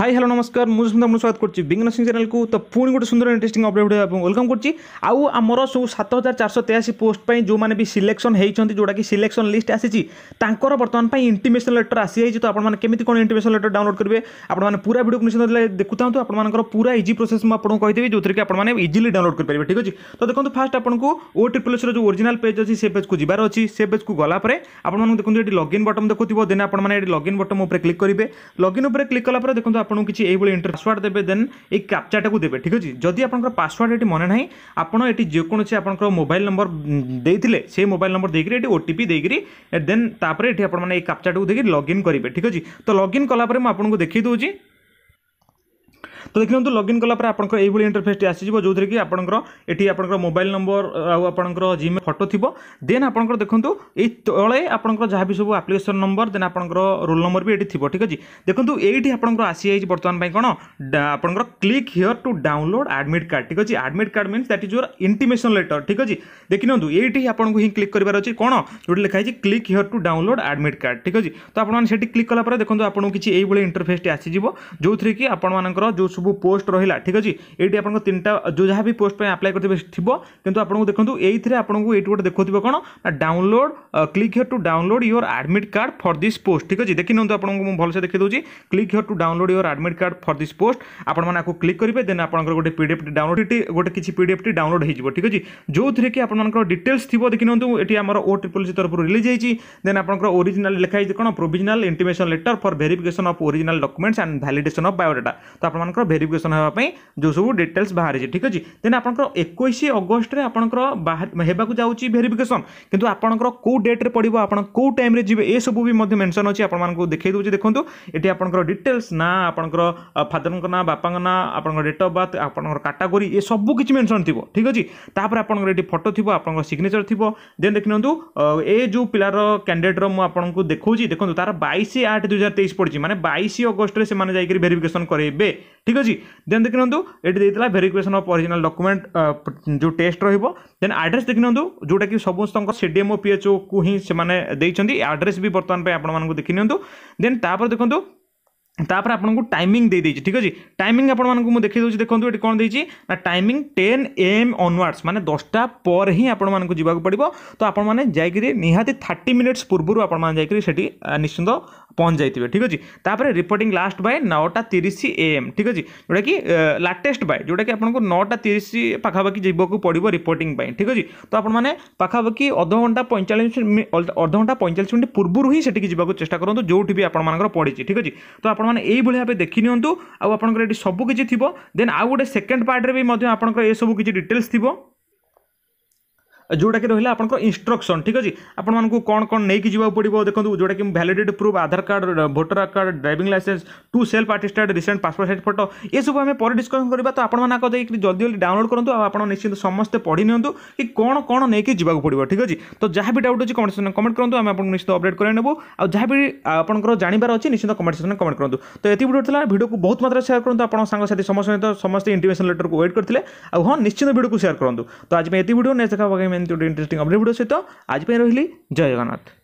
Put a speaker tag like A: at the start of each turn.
A: hi hello নমস্কার মু সুন্দর স্বাগত করছি বিঘ্ন সিং চ্যানেলকু তো পুঁ গোটে সুন্দর ইন্টারেস্টিং অপডেট ভিডিও ওয়েলকম করছি আউ আমার সব সাত হাজার চারশো তেয়াশি পোস্ট পাই যে বি সিলেকশন হয়েছেন যেটা কি সিলেকশন লিস্ট আসিছি তাঁর বর্তমান পাই ইন্টিমেশন লেটর আসিযাই তো আপনার কেমিতি কোন ইন্টিমেশন লেটর ডাউনলোড করবে আপনার পুরা ভিডিও নিশ্চিত দেখু থাকুন আপনার পুরা ইজি প্রোসেস মু আপনার কইদেবি যেতে কি আপনার ইজিলি ডাউনলোড করে ঠিক আছে তো দেখুন ফার্স্ট আপনার ও ট্রিপল এসর যে ওরিজিনাল পেজ অছি সে পেজকু যার অছি সে পেজকু গলাপরে আপনার দেখুন এটি লগইন বটন দেখুব দেন আপনার এটি লগইন বটন উপরে ক্লিক করবে লগইন উপরে ক্লিক কলাপরে দেখুন আপনার কিছু এইভাবে এন্টর পাসওয়ার্ড দেবে দেন এই ক্যাপচাটাকে দেবে ঠিক আছে যদি আপনার পাসওয়ার্ড এটি মনে না আপনার এটি যেকোনসি আপনার মোবাইল নম্বর দিয়ে সেই মোবাইল নম্বর দিয়ে এটি ওটিপি দিয়ে দেন তাপরে এটি আপনার এই ক্যাপচাটাকে দেখি লগ ইন করবে ঠিক আছে তো লগ ইন কলাপরে মু আপনার দেখাই দেছি তো ଦେଖିନିଅନ୍ତୁ ଲଗ୍ଇନ୍ କଲା ପରେ ଆପଣଙ୍କର ଏଇଭଳି ଇଣ୍ଟରଫେସ୍ଟି ଆସିଯିବ ଯେଉଁଥିରେ କି ଆପଣଙ୍କର ଏଠି ଆପଣଙ୍କର ମୋବାଇଲ୍ ନମ୍ବର ଆଉ ଆପଣଙ୍କର ଜିମେଲ୍ ଫଟୋ ଥିବ ଦେନ୍ ଆପଣଙ୍କର ଦେଖନ୍ତୁ ଏଇ ତଳେ ଆପଣଙ୍କର ଯାହା ବି ସବୁ ଆପ୍ଲିକେସନ୍ ନମ୍ବର ଦେନ୍ ଆପଣଙ୍କର ରୋଲ୍ ନମ୍ବର ବି ଏଠି ଥିବ ଠିକ୍ ଅଛି ଦେଖନ୍ତୁ ଏଇଠି ଆପଣଙ୍କର ଆସିଯାଇଛି ବର୍ତ୍ତମାନ ପାଇଁ କ'ଣ ଆପଣଙ୍କର click here to download admit card ଠିକ୍ ଅଛି admit card means that is your intimation letter ଠିକ୍ ଅଛି ଦେଖିନିଅନ୍ତୁ ଏଇଠି ଆପଣଙ୍କୁ ହିଁ କ୍ଲିକ୍ କରିବାର ଅଛି କ'ଣ ଯେଉଁଠି ଲେଖା ହେଇଛି click here to download admit card ଠିକ୍ ଅଛି ତ ଆପଣମାନେ ସେଠି କ୍ଲିକ୍ କଲା ପରେ ଦେଖନ୍ତୁ ଆପଣଙ୍କୁ କିଛି ଏଇଭଳି ଇଣ୍ଟରଫେସ୍ଟି ଆସିଯିବ ଯେଉଁଥିରେ କି ଆପଣମାନଙ୍କର ଯେଉଁ ସବୁ ପୋଷ୍ଟ ରହିଲା ଠିକ୍ ଅଛି ଏଇଠି ଆପଣଙ୍କ ତିନିଟା ଯେଉଁ ଯାହା ବି ପୋଷ୍ଟ ପାଇଁ ଆପ୍ଲାଏ କରିଥିବେ ଥିବ କିନ୍ତୁ ଆପଣଙ୍କୁ ଦେଖନ୍ତୁ ଏଇଥିରେ ଆପଣଙ୍କୁ ଏଇଠି ଗୋଟେ ଦେଖାଉଥିବ କ'ଣ ନା download click here to download your admit card for this post ଠିକ୍ ଅଛି ଦେଖିନିଅନ୍ତୁ ଆପଣଙ୍କୁ ମୁଁ ଭଲସେ ଦେଖିଦେଉଛି click here to download your admit card for this post ଆପଣମାନେ ଆକୁ କ୍ଲିକ୍ କରିବେ ଦେନ୍ ଆପଣଙ୍କର ଗୋଟେ ପିଡ଼ିଏଫ୍ଟି ଡାଉନଲୋଡ଼ଟି ଗୋଟେ କିଛି ପି ଡି ଏଫ୍ ଟି ଡାଉନଲୋଡ଼୍ ହେଇଯିବ ଠିକ୍ ଅଛି ଯେଉଁଥିରେ କି ଆପଣମାନଙ୍କର ଡିଟେଲ୍ସ ଥିବ ଦେଖିନିଅନ୍ତୁ ଏଠି ଆମର ଓ ଟ୍ରିପଲ୍ ସି ତରଫରୁ ରିଲିଜ୍ ହେଇଛି ଦେନ୍ ଆପଣଙ୍କର ଓରିଜିନାଲ ଲେଖା ହେଇଛି କ'ଣ provisional intimation letter for verification of original documents and validation of biodata ତ ଆପଣମାନଙ୍କର ଭେରିଫିକେସନ୍ ହେବା ପାଇଁ ଯେଉଁ ସବୁ ଡିଟେଲ୍ସ ବାହାରିଛି ଠିକ୍ ଅଛି ଦେନ୍ ଆପଣଙ୍କର ଏକୋଇଶ ଅଗଷ୍ଟରେ ଆପଣଙ୍କର ହେବାକୁ ଯାଉଛି ଭେରିଫିକେସନ୍ କିନ୍ତୁ ଆପଣଙ୍କର କେଉଁ ଡେଟ୍ରେ ପଡ଼ିବ ଆପଣ କେଉଁ ଟାଇମ୍ରେ ଯିବେ ଏସବୁ ବି ମଧ୍ୟ ମେନସନ୍ ଅଛି ଆପଣମାନଙ୍କୁ ଦେଖାଇ ଦେଉଛି ଦେଖନ୍ତୁ ଏଠି ଆପଣଙ୍କର ଡିଟେଲ୍ସ ନା ଆପଣଙ୍କର ଫାଦରଙ୍କ ନାଁ ବାପାଙ୍କ ନାଁ ଆପଣଙ୍କ ଡେଟ୍ ଅଫ୍ ବାର୍ଥ ଆପଣଙ୍କର କାଟାଗୋରୀ ଏସବୁ କିଛି ମେନସନ୍ ଥିବ ଠିକ୍ ଅଛି ତାପରେ ଆପଣଙ୍କର ଏଠି ଫଟୋ ଥିବ ଆପଣଙ୍କର ସିଗ୍ନେଚର୍ ଥିବ ଦେନ୍ ଦେଖିନିଅନ୍ତୁ ଏ ଯେଉଁ ପିଲାର କ୍ୟାଣ୍ଡିଡେଟ୍ର ମୁଁ ଆପଣଙ୍କୁ ଦେଖାଉଛି ଦେଖନ୍ତୁ ତାର ବାଇଶ ଆଠ ଦୁଇ ହଜାର ତେଇଶ ପଡ଼ିଛି ମାନେ ବାଇଶ ଅଗଷ୍ଟରେ ସେମାନେ ଯାଇକି ଭେରିଫିକେସନ୍ କରାଇବେ ଠିକ୍ ଅଛି ଦେନ୍ ଦେଖିନିଅନ୍ତୁ ଏଠି ଦେଇଥିଲା ଭେରିଫିକେସନ୍ ଅଫ୍ ଅରିଜିନାଲ୍ ଡକୁମେଣ୍ଟ ଯେଉଁ ଟେଷ୍ଟ ରହିବ ଦେନ୍ ଆଡ୍ରେସ୍ ଦେଖିନିଅନ୍ତୁ ଯେଉଁଟାକି ସମସ୍ତଙ୍କ ସିଡିଏମ୍ଓ ପିଏଚ୍ଓକୁ ହିଁ ସେମାନେ ଦେଇଛନ୍ତି ଆଡ୍ରେସ୍ ବି ବର୍ତ୍ତମାନ ପାଇଁ ଆପଣମାନଙ୍କୁ ଦେଖିନିଅନ୍ତୁ ଦେନ୍ ତାପରେ ଦେଖନ୍ତୁ তাপরে আপনার টাইমিং দিয়ে দিয়েছি ঠিক আছে টাইমিং আপনার দেখে দেছি দেখুন এটি কোণ দিয়েছি না টাইমিং টেন এম অনওয়ার্ডস মানে দশটা পরে হি আপনার যা পড়ব তো আপনার যাইকি নিহতি থার্টি মিনিটস পূর্বর আপনার যাইকি সেটি নিশ্চিন্ত পঞ্চাইবে ঠিক আছে তাপরে রিপোর্টিং লাস্ট বাই নটা তিরিশ এএম ঠিক আছে যেটা কি লাটেস্ট বাই যেটা কি আপনার নটা তিরিশ পাখাপাখি যাওয়া পড়ব রিপোর্টিং বাই ঠিক আছে তো আপনার পাখাপাখি অধ ঘন্টা পঁয়চাশ অধ ঘন্টা পঁয়চাশ মিনিট পূর্বর হি সেটি যাওয়া চেষ্টা করুন যেটি বি আপনার পড়ছে ঠিক আছে তো আপনার ଆପଣମାନେ ଏଇଭଳି ଭାବେ ଦେଖିନିଅନ୍ତୁ ଆଉ ଆପଣଙ୍କର ଏଠି ସବୁକିଛି ଥିବ ଦେନ୍ ଆଉ ଗୋଟେ ସେକେଣ୍ଡ ପାର୍ଟରେ ବି ମଧ୍ୟ ଆପଣଙ୍କର ଏସବୁ କିଛି ଡିଟେଲ୍ସ ଥିବ ଯେଉଁଟାକି ରହିଲା ଆପଣଙ୍କର ଇନ୍ଷ୍ଟ୍ରକ୍ସନ୍ ଠିକ୍ ଅଛି ଆପଣମାନଙ୍କୁ କ'ଣ କ'ଣ ନେଇକି ଯିବାକୁ ପଡ଼ିବ ଦେଖନ୍ତୁ ଯେଉଁଟାକି validity proof Aadhaar card voter card driving licence two self attested recent passport size photo ଏସବୁ ଆମେ ପରେ ଡିସ୍କସନ୍ କରିବା ତ ଆପଣମାନେ ଆଗ ଯାଇକି ଜଲ୍ଦି ଜଲ୍ଦି ଡାଉନଲୋଡ଼ କରନ୍ତୁ ଆଉ ଆପଣ ନିଶ୍ଚିନ୍ତ ସମସ୍ତେ ପଢ଼ି ନିଅନ୍ତୁ କି କ'ଣ କ'ଣ ନେଇକି ଯିବାକୁ ପଡ଼ିବ ଠିକ୍ ଅଛି ତ ଯାହା ବି ଡାଉଟ୍ ଅଛି କମେଣ୍ଟ ସେକ୍ସନ୍ କମେଣ୍ଟ କରନ୍ତୁ ଆମେ ଆପଣଙ୍କୁ ନିଶ୍ଚିତ ଅପଡ଼େଟ୍ କରାଇ ନେବୁ ଆଉ ଯାହା ବି ଆପଣଙ୍କର ଜାଣିବାର ଅଛି ନିଶ୍ଚିନ୍ତ କମେଣ୍ଟ ସେକ୍ସନ୍ କମେଣ୍ଟ କରନ୍ତୁ ତ ଏତିକି ଭିଡ଼ିଓ ଥିଲା ଭିଡ଼ିଓକୁ ବହୁତ ମାତ୍ରାରେ ସେୟାର କରନ୍ତୁ ଆପଣ ସାଙ୍ଗସାଥି ସମସ୍ତ ସହିତ ସମସ୍ତେ ଇଣ୍ଟିମେସନ୍ ଲେଟର୍କୁ ୱେଟ୍ କରିଥିଲେ ଆଉ ହଁ ନିଶ୍ଚିତ ଭିଡ଼ିଓକୁ ସେୟାର କରନ୍ତୁ ତ ଆଜି ପାଇଁ ଏତିକି ଭିଡ଼ିଓ ନେକ୍ସଟ ଦେଖା ଏମିତି ଗୋଟେ ଇଣ୍ଟରେଷ୍ଟିଂ ଅପଡ଼େଟ୍ ଭିଡ଼ିଓ ସହିତ ଆଜି ପାଇଁ ରହିଲି ଜୟ ଜଗନ୍ନାଥ